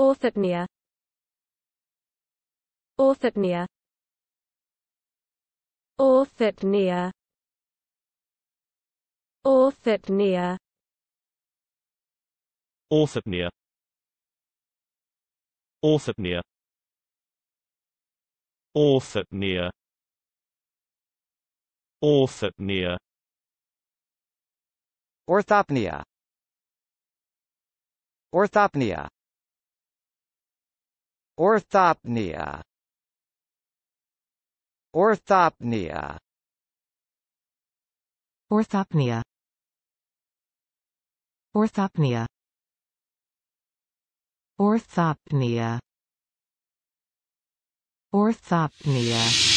Orthopnea Orthopnea Orthopnea Orthopnea Orthopnea Orthopnea Orthopnea Orthopnea Orthopnea Orthopnea Orthopnea Orthopnea Orthopnea Orthopnea Orthopnea Orthopnea